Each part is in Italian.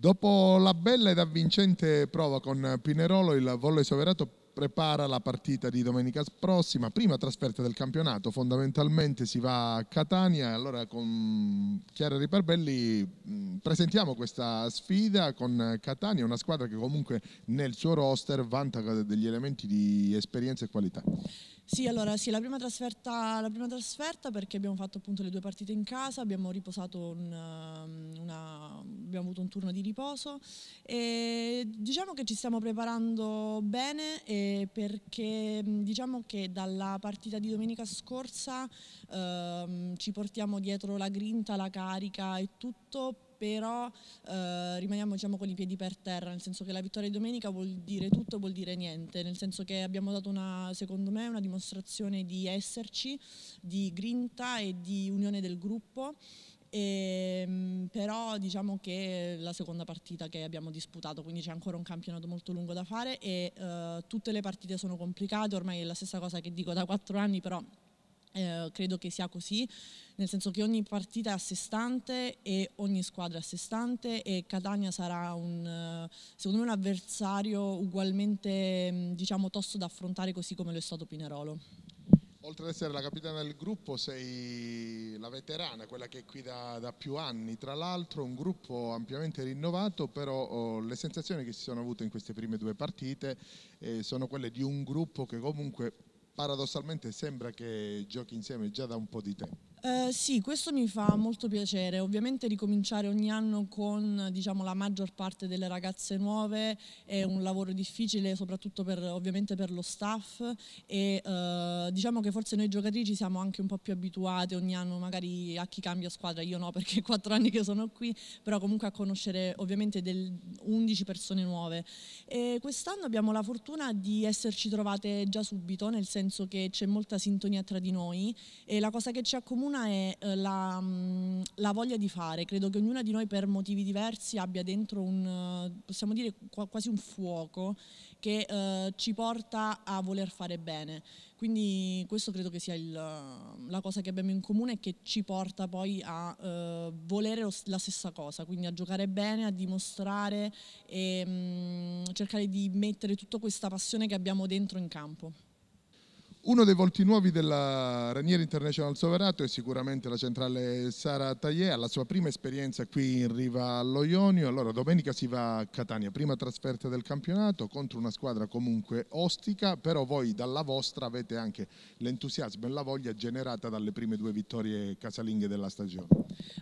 Dopo la bella ed avvincente prova con Pinerolo, il volley soverato prepara la partita di domenica prossima, prima trasferta del campionato, fondamentalmente si va a Catania, allora con Chiara Riparbelli mm, presentiamo questa sfida con Catania, una squadra che comunque nel suo roster vanta degli elementi di esperienza e qualità. Sì, allora sì, la prima, la prima, trasferta, perché abbiamo fatto appunto le due partite in casa, abbiamo riposato un, um, una, abbiamo avuto un turno di riposo e diciamo che ci stiamo preparando bene perché mm, diciamo che dalla partita di domenica scorsa ehm, ci portiamo dietro la grinta, la carica e tutto però eh, rimaniamo diciamo, con i piedi per terra, nel senso che la vittoria di domenica vuol dire tutto, vuol dire niente, nel senso che abbiamo dato una, secondo me una dimostrazione di esserci, di grinta e di unione del gruppo. E, ehm, però diciamo che la seconda partita che abbiamo disputato, quindi c'è ancora un campionato molto lungo da fare e eh, tutte le partite sono complicate, ormai è la stessa cosa che dico da quattro anni, però eh, credo che sia così, nel senso che ogni partita è a sé stante e ogni squadra è a sé stante e Catania sarà un, eh, secondo me un avversario ugualmente mm, diciamo, tosto da affrontare così come lo è stato Pinerolo. Oltre ad essere la capitana del gruppo sei la veterana, quella che è qui da, da più anni, tra l'altro un gruppo ampiamente rinnovato, però oh, le sensazioni che si sono avute in queste prime due partite eh, sono quelle di un gruppo che comunque paradossalmente sembra che giochi insieme già da un po' di tempo. Eh, sì, questo mi fa molto piacere, ovviamente ricominciare ogni anno con diciamo, la maggior parte delle ragazze nuove è un lavoro difficile soprattutto per, ovviamente per lo staff e uh, diciamo che forse noi giocatrici siamo anche un po' più abituate ogni anno magari a chi cambia squadra, io no perché è quattro anni che sono qui, però comunque a conoscere ovviamente del 11 persone nuove. quest'anno abbiamo la fortuna di esserci trovate già subito, nel senso che c'è molta sintonia tra di noi e la cosa che ci accomuna una è eh, la, mm, la, voglia di fare, credo che ognuna di noi per motivi diversi abbia dentro un, eh, possiamo dire quasi un fuoco che eh, ci porta a voler fare bene. Quindi questo credo che sia il, la cosa che abbiamo in comune e che ci porta poi a eh, volere la stessa cosa, quindi a giocare bene, a dimostrare e mh, mm, cercare di mettere tutta questa passione che abbiamo dentro in campo. Uno dei volti nuovi della Ranieri International Soverato è sicuramente la centrale Sara Taillé, alla sua prima esperienza qui in riva allo Ionio. Allora, domenica si va a Catania, prima trasferta del campionato contro una squadra comunque ostica, però voi dalla vostra avete anche l'entusiasmo e la voglia generata dalle prime due vittorie casalinghe della stagione.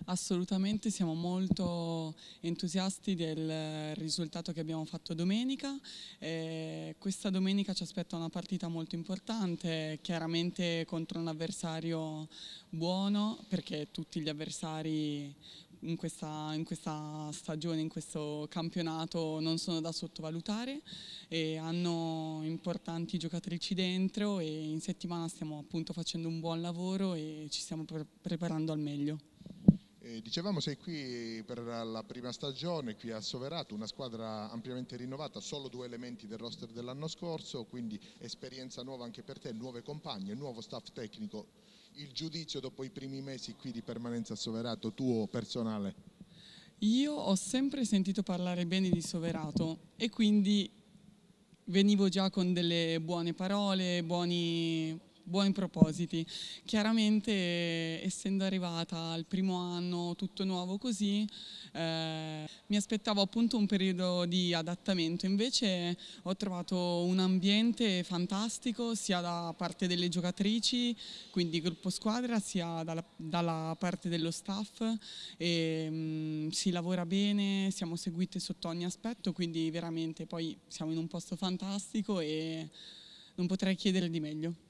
Assolutamente siamo molto entusiasti del risultato che abbiamo fatto domenica. Eh, questa domenica ci aspetta una partita molto importante, chiaramente contro un avversario buono perché tutti gli avversari in questa, in questa, stagione, in questo campionato non sono da sottovalutare e hanno importanti giocatrici dentro e in settimana stiamo appunto facendo un buon lavoro e ci stiamo pre preparando al meglio. Eh, dicevamo sei qui per la prima stagione, qui a Soverato, una squadra ampiamente rinnovata, solo due elementi del roster dell'anno scorso, quindi esperienza nuova anche per te, nuove compagne, nuovo staff tecnico. Il giudizio dopo i primi mesi qui di permanenza a Soverato, tuo personale? Io ho sempre sentito parlare bene di Soverato e quindi venivo già con delle buone parole, buoni buoni propositi. Chiaramente essendo arrivata al primo anno tutto nuovo così, eh, mi aspettavo appunto un periodo di adattamento, invece ho trovato un ambiente fantastico sia da parte delle giocatrici, quindi gruppo squadra, sia dalla, dalla parte dello staff, e, mh, mm, si lavora bene, siamo seguite sotto ogni aspetto, quindi veramente poi siamo in un posto fantastico e non potrei chiedere di meglio.